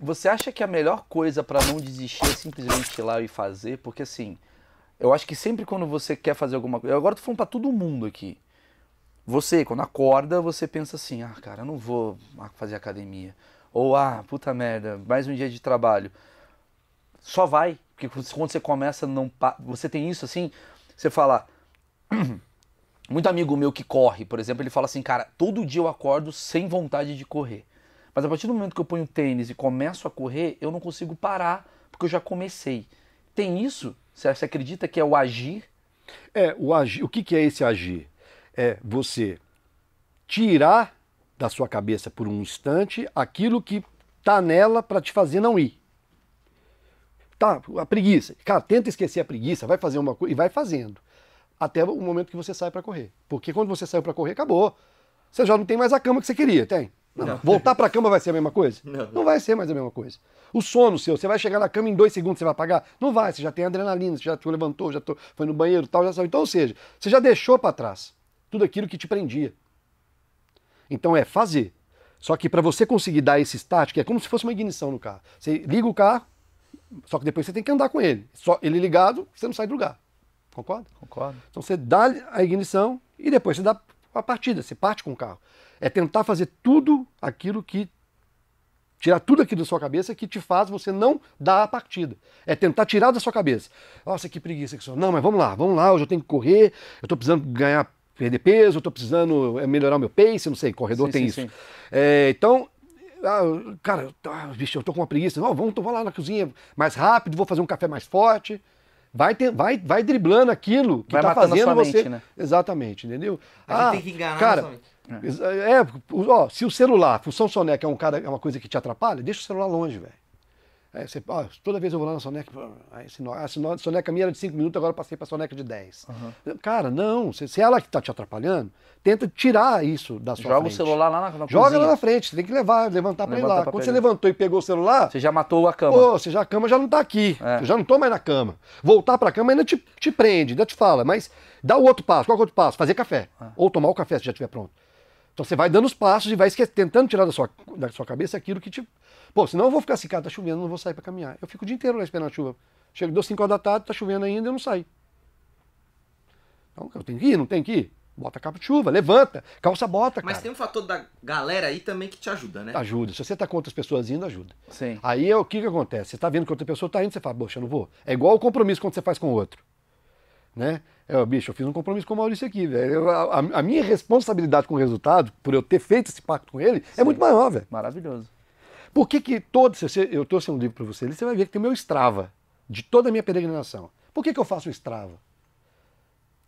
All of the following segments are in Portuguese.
Você acha que a melhor coisa para não desistir é simplesmente ir lá e fazer? Porque assim, eu acho que sempre quando você quer fazer alguma coisa. Eu agora tô falando pra todo mundo aqui. Você, quando acorda, você pensa assim: ah, cara, eu não vou fazer academia. Ou, ah, puta merda, mais um dia de trabalho. Só vai. Porque quando você começa, não você tem isso assim, você fala. Muito amigo meu que corre, por exemplo, ele fala assim: cara, todo dia eu acordo sem vontade de correr. Mas a partir do momento que eu ponho tênis e começo a correr, eu não consigo parar, porque eu já comecei. Tem isso? Você acredita que é o agir? É, o agir. O que, que é esse agir? É você tirar da sua cabeça por um instante aquilo que tá nela para te fazer não ir. Tá, a preguiça. Cara, tenta esquecer a preguiça, vai fazer uma coisa e vai fazendo. Até o momento que você sai para correr. Porque quando você saiu para correr, acabou. Você já não tem mais a cama que você queria, tem? Não, Voltar para a cama vai ser a mesma coisa? Não, não vai ser mais a mesma coisa. O sono seu, você vai chegar na cama em dois segundos, você vai apagar? Não vai, você já tem adrenalina, você já te levantou, já foi no banheiro tal, já saiu. Então, ou seja, você já deixou para trás tudo aquilo que te prendia. Então é fazer. Só que para você conseguir dar esse start, que é como se fosse uma ignição no carro. Você liga o carro, só que depois você tem que andar com ele. Só ele ligado, você não sai do lugar. Concorda? Concordo. Então você dá a ignição e depois você dá a partida, você parte com o carro. É tentar fazer tudo aquilo que. Tirar tudo aquilo da sua cabeça que te faz você não dar a partida. É tentar tirar da sua cabeça. Nossa, que preguiça que sou. Não, mas vamos lá, vamos lá, eu já tenho que correr, eu tô precisando ganhar, perder peso, eu tô precisando é, melhorar o meu pace, não sei, corredor sim, tem sim, isso. Sim. É, então, ah, cara, ah, bicho, eu tô com uma preguiça. Não, vamos, tomar lá na cozinha mais rápido, vou fazer um café mais forte. Vai, ter, vai, vai driblando aquilo que vai tá fazendo você. Mente, né? Exatamente, entendeu? A ah, tem que enganar cara, é, ó, se o celular, função soneca é um cara, é uma coisa que te atrapalha, deixa o celular longe, velho. Aí você, ó, toda vez eu vou lá na soneca, aí a soneca minha era de 5 minutos, agora eu passei para soneca de 10. Uhum. Cara, não, se, se ela que está te atrapalhando, tenta tirar isso da sua Joga frente. o celular lá na, na Joga cozinha. lá na frente, você tem que levar, levantar para ir lá. Quando você levantou e pegou o celular... Você já matou a cama. Pô, você já, a cama já não está aqui, é. eu já não estou mais na cama. Voltar para a cama ainda te, te prende, ainda te fala, mas dá o outro passo. Qual é o outro passo? Fazer café. É. Ou tomar o café se já estiver pronto. Então você vai dando os passos e vai tentando tirar da sua, da sua cabeça aquilo que te. Pô, senão eu vou ficar assim, tá chovendo, não vou sair para caminhar. Eu fico o dia inteiro lá esperando a chuva. Chego deu 5 horas da tarde, tá chovendo ainda, eu não saio. Então eu tenho que ir, não tenho que ir. Bota capa de chuva, levanta, calça bota, Mas tem um fator da galera aí também que te ajuda, né? Ajuda. Se você tá com outras pessoas indo, ajuda. Sim. Aí é o que que acontece? Você tá vendo que outra pessoa tá indo, você fala, poxa, eu não vou. É igual o compromisso quando você faz com o outro. Né? É, bicho, eu fiz um compromisso com o Maurício aqui, velho. A, a, minha responsabilidade com o resultado, por eu ter feito esse pacto com ele, é Sim. é muito maior, velho. Maravilhoso. Por que que todo... eu trouxe um livro para você, você vai ver que tem o meu Strava, de toda a minha peregrinação. Por que que eu faço o Strava?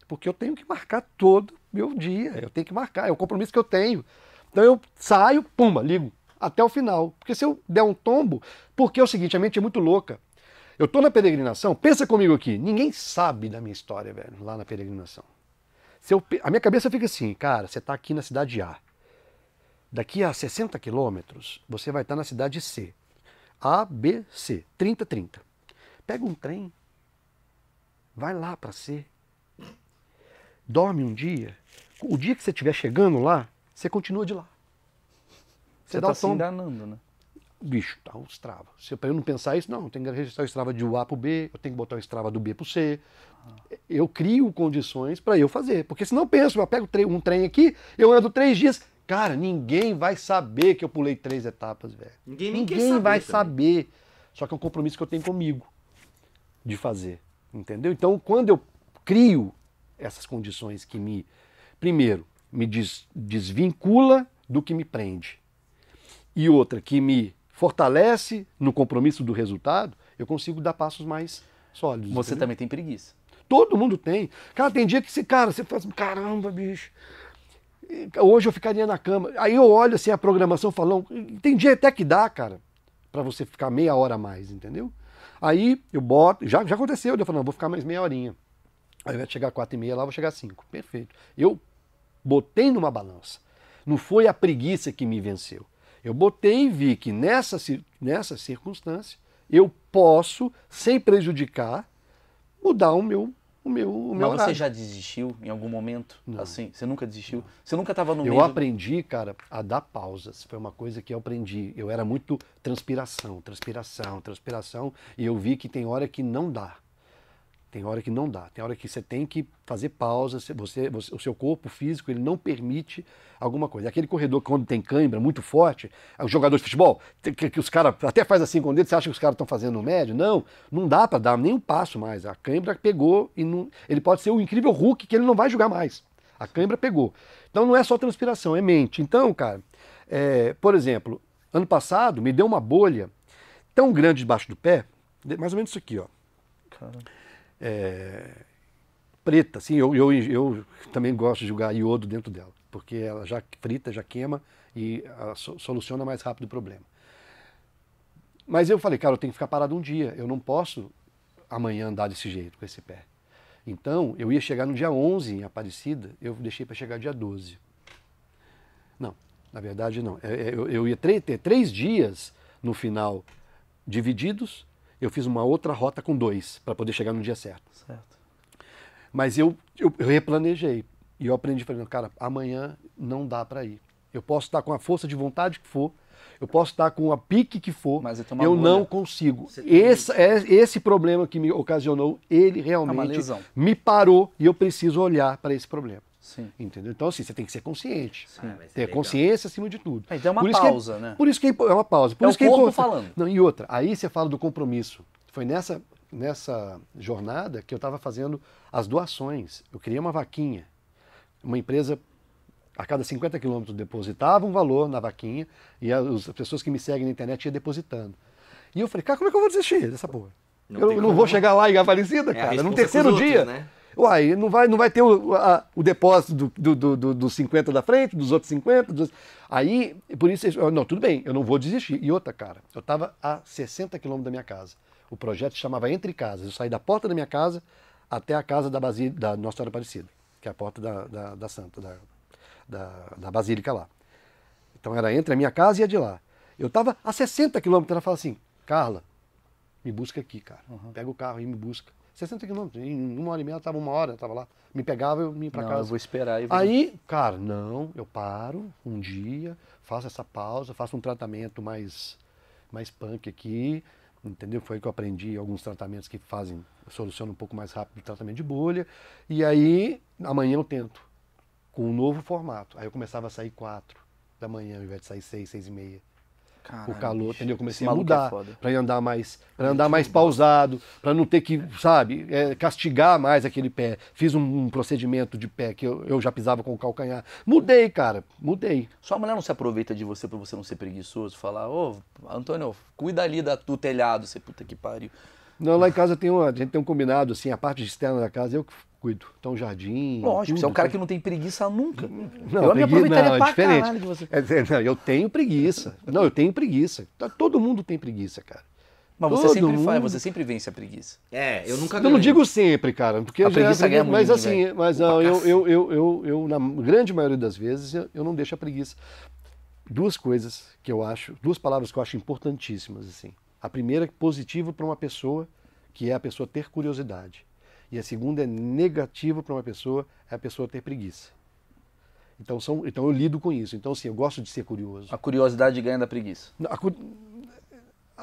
Porque eu tenho que marcar todo meu dia, eu tenho que marcar, é o compromisso que eu tenho. Então eu saio, pumba, ligo, até o final. Porque se eu der um tombo, porque é o seguinte, a mente é muito louca. Eu tô na peregrinação, pensa comigo aqui, ninguém sabe da minha história, velho, lá na peregrinação. Eu, a minha cabeça fica assim, cara, você tá aqui na cidade A. Daqui a 60 quilômetros, você vai estar tá na cidade C. A, B, C, 30, 30. Pega um trem, vai lá para C, dorme um dia, o dia que você estiver chegando lá, você continua de lá. Você, você dá tá o tom. se enganando, né? bicho, tá um Strava. Se eu não pensar isso, não, eu tenho que registrar o Strava do A para o B, eu tenho que botar o Strava do B para o C. Eu crio condições para eu fazer, porque senão eu penso, eu pego um trem aqui, eu ando três dias, cara, ninguém vai saber que eu pulei três etapas, velho. Ninguém, ninguém saber vai também. saber. Só que é um compromisso que eu tenho comigo de fazer, entendeu? Então, quando eu crio essas condições que me, primeiro, me des, desvincula do que me prende e outra que me fortalece no compromisso do resultado, eu consigo dar passos mais sólidos. Você entendeu? também tem preguiça. Todo mundo tem. Cara, tem dia que você, cara, você fala assim, caramba, bicho. Hoje eu ficaria na cama. Aí eu olho assim a programação falando, tem dia até que dá, cara, para você ficar meia hora a mais, entendeu? Aí eu boto, já, já aconteceu, eu falo, não, vou ficar mais meia horinha. Aí vai chegar quatro e meia, lá vou chegar cinco. Perfeito. Eu botei numa balança. Não foi a preguiça que me venceu. Eu botei e vi que nessa, nessa circunstância eu posso, sem prejudicar, mudar o meu o meu, o meu Mas você já desistiu em algum momento? Não. Assim, você nunca desistiu? Não. Você nunca estava no meio? Eu aprendi, cara, a dar pausas. Foi uma coisa que eu aprendi. Eu era muito transpiração, transpiração, transpiração, e eu vi que tem hora que não dá. Tem hora que não dá, tem hora que você tem que fazer pausa, você, você, o seu corpo físico ele não permite alguma coisa. Aquele corredor quando tem cãibra muito forte, é os jogadores de futebol, que, que os caras até faz assim com o dedo, você acha que os caras estão fazendo no médio? Não, não dá para dar nem um passo mais. A cãibra pegou e não, ele pode ser o incrível Hulk que ele não vai jogar mais. A cãibra pegou. Então não é só transpiração, é mente. Então, cara, é, por exemplo, ano passado me deu uma bolha tão grande debaixo do pé, mais ou menos isso aqui, ó. Cara é, preta, assim, eu, eu, eu, também gosto de jogar iodo dentro dela, porque ela já frita, já queima e a, ah, soluciona mais rápido o problema. Mas eu falei, cara, eu tenho que ficar parado um dia, eu não posso amanhã andar desse jeito com esse pé. Então, eu ia chegar no dia 11 em Aparecida, eu deixei para chegar dia 12. Não, na verdade não. É, é, eu, eu ia ter três dias no final divididos eu fiz uma outra rota com dois, para poder chegar no dia certo. Certo. Mas eu, eu, eu replanejei. E eu aprendi falando, cara, amanhã não dá para ir. Eu posso estar com a força de vontade que for, eu posso estar com a pique que for, Mas eu não consigo. Esse, é, esse problema que me ocasionou, ele é realmente é me parou e eu preciso olhar para esse problema. Sim. Entendeu? Então, assim, você tem que ser consciente. Sim. Ah, Ter é consciência acima de tudo. Mas é uma por é pausa, é, né? Por isso que é, é uma pausa. Por é isso o que é corpo é falando. Não, e outra, aí você fala do compromisso. Foi nessa, nessa jornada que eu estava fazendo as doações. Eu criei uma vaquinha. Uma empresa, a cada 50 quilômetros, depositava um valor na vaquinha e as, pessoas que me seguem na internet iam depositando. E eu falei, cara, como é que eu vou desistir dessa porra? Não eu não como. vou chegar lá e aparecida, é cara. No terceiro dia. Outros, né? Uai, não vai, não vai ter o, a, o depósito do, do, do, dos 50 da frente, dos outros 50. Dos... Aí, por isso, eu, não, tudo bem, eu não vou desistir. E outra, cara, eu estava a 60 quilômetros da minha casa. O projeto se chamava Entre Casas. Eu saí da porta da minha casa até a casa da, Basí da Nossa Senhora Aparecida, que é a porta da, da, da Santa, da, da, da, Basílica lá. Então era entre a minha casa e a de lá. Eu estava a 60 quilômetros. Ela fala assim: Carla, me busca aqui, cara. Uhum. Pega o carro e me busca. 60 quilômetros. Em uma hora e meia, estava uma hora, estava lá. Me pegava, eu ia para casa. eu vou esperar. Eu vou... Aí, cara, não, eu paro um dia, faço essa pausa, faço um tratamento mais, mais punk aqui, entendeu? Foi que eu aprendi alguns tratamentos que fazem, solucionam um pouco mais rápido o tratamento de bolha. E aí, amanhã eu tento, com um novo formato. Aí eu começava a sair quatro da manhã, ao invés de sair seis, seis e meia. Caralho, o calor, entendeu? Comecei a mudar é para andar mais, para andar mais pausado, para não ter que, sabe, é, castigar mais aquele pé. Fiz um, um procedimento de pé que eu, eu, já pisava com o calcanhar. Mudei, cara, mudei. Sua mulher não se aproveita de você para você não ser preguiçoso, falar, ô, oh, Antônio, cuida ali da, do telhado, você puta que pariu. Não, lá em casa tem uma, a gente tem um combinado assim, a parte externa da casa eu Cuido. Então, jardim. Lógico, tudo, você é um cara que não tem preguiça nunca. Não, eu me aproveitaria não, pra é diferente. Você... É, não, eu tenho preguiça. Não, eu tenho preguiça. Tá, todo mundo tem preguiça, cara. Mas Todo você sempre mundo... faz, você sempre vence a preguiça. É, eu nunca Eu não digo sempre, cara, porque a preguiça já, ganha mas muito, assim, velho. mas não, eu, eu, eu, eu, eu, na grande maioria das vezes, eu, eu não deixo a preguiça. Duas coisas que eu acho, duas palavras que eu acho importantíssimas, assim. A primeira é positivo para uma pessoa, que é a pessoa ter curiosidade. E a segunda é negativa para uma pessoa, é a pessoa ter preguiça. Então, são, então eu lido com isso. Então, assim, eu gosto de ser curioso. A curiosidade ganha da preguiça. A,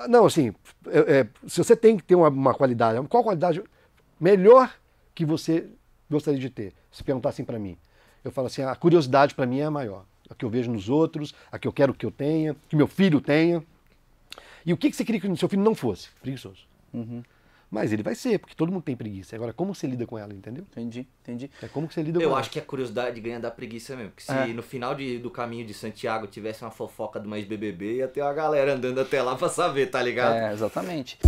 a, não, assim, é, é, se você tem que ter uma, uma, qualidade, qual qualidade melhor que você gostaria de ter? Se perguntar assim para mim. Eu falo assim, ah, a curiosidade para mim é a maior. A que eu vejo nos outros, a que eu quero que eu tenha, que meu filho tenha. E o que, que você queria que o seu filho não fosse? Preguiçoso. Uhum. Mas ele vai ser, porque todo mundo tem preguiça. Agora, como você lida com ela, entendeu? Entendi, entendi. É como você lida eu com ela. Eu acho que a curiosidade ganha da preguiça mesmo. Porque se é. no final de, do caminho de Santiago tivesse uma fofoca do mais BBB, ia ter uma galera andando até lá pra saber, tá ligado? É, exatamente.